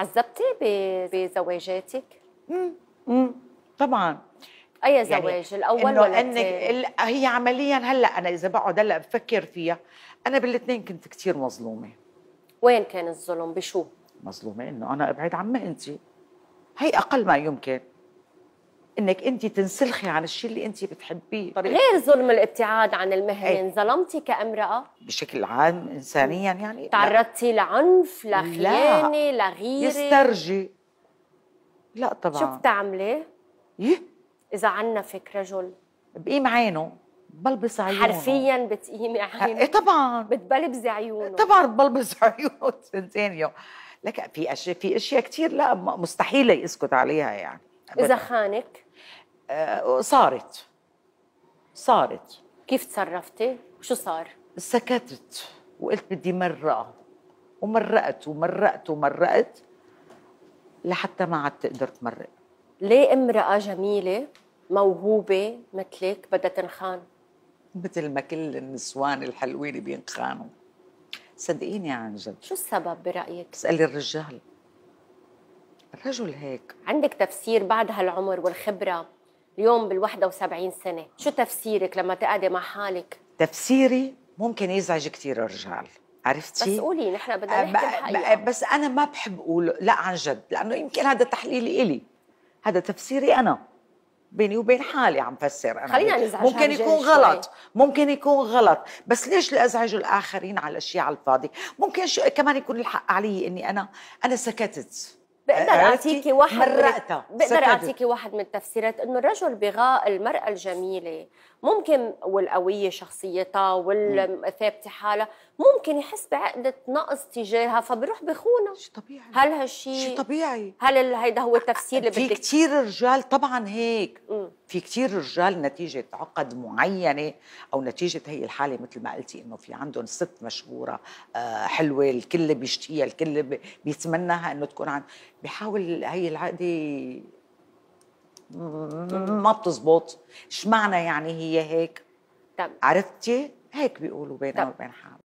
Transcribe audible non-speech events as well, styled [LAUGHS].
عذبتي بزواجاتك؟ امم امم طبعا اي يعني زواج يعني الاول ولا انك ال... هي عمليا هلا انا اذا بقعد هلا بفكر فيها انا بالاثنين كنت كثير مظلومه وين كان الظلم بشو؟ مظلومه انه انا ابعد عن انت هي اقل ما يمكن انك انت تنسلخي عن الشيء اللي انت بتحبيه غير ظلم الابتعاد عن المهنه إيه. انظلمتي كامراه بشكل عام انسانيا يعني تعرضتي لعنف لخيانه لغيره يسترجي لا طبعا شو بتعملي؟ يه اذا عنفك رجل بقيم عينه بلبس عيونه حرفيا بتقيمي عينه ايه طبعا بتبلبز عيونه طبعا بلبس [LAUGHS] عيونه ثاني يوم لك في اشياء في اشياء كثير لا مستحيل يسكت عليها يعني اذا خانك آه، صارت صارت كيف تصرفتي؟ شو صار؟ سكتت وقلت بدي مرة ومرقت ومرقت ومرقت لحتى ما عاد تقدر تمرق ليه امرأة جميلة موهوبة مثلك بدها تنخان؟ مثل ما كل النسوان الحلوين بينخانوا صدقيني عن جد شو السبب برأيك؟ اسألي الرجال رجل هيك عندك تفسير بعد هالعمر والخبرة اليوم بال 71 سنة شو تفسيرك لما تقعدي مع حالك؟ تفسيري ممكن يزعج كثير الرجال عرفتي؟ بس قولي نحن بدنا أه، نحكي الحقيقة أه، بس أنا ما بحب أقول لا عن جد لأنه يمكن هذا تحليلي إلي هذا تفسيري أنا بيني وبين حالي عم فسر انا خلينا نزعج ممكن يكون غلط شوي. ممكن يكون غلط بس ليش لازعج الاخرين على الاشياء على الفاضي ممكن شو كمان يكون الحق علي اني انا انا سكتت بقدر اعطيكي واحد مرقتها بقدر اعطيكي واحد من التفسيرات انه الرجل بغاء المراه الجميله ممكن والقويه شخصيتها والثابته حالها ممكن يحس بعقده نقص تجاهها فبروح بخونه شي طبيعي هل هالشيء شي طبيعي هل هيدا هو التفسير اللي بدك في كثير رجال طبعا هيك في كتير رجال نتيجة عقد معينة أو نتيجة هي الحالة مثل ما قلتي إنه في عندهم ست مشهورة آه، حلوة الكل بيشتيها الكل بيتمناها إنه تكون عن بيحاول هي العقدة ما بتزبط شمعنا يعني هي هيك عرفتي هيك بيقولوا بينها وبين حالها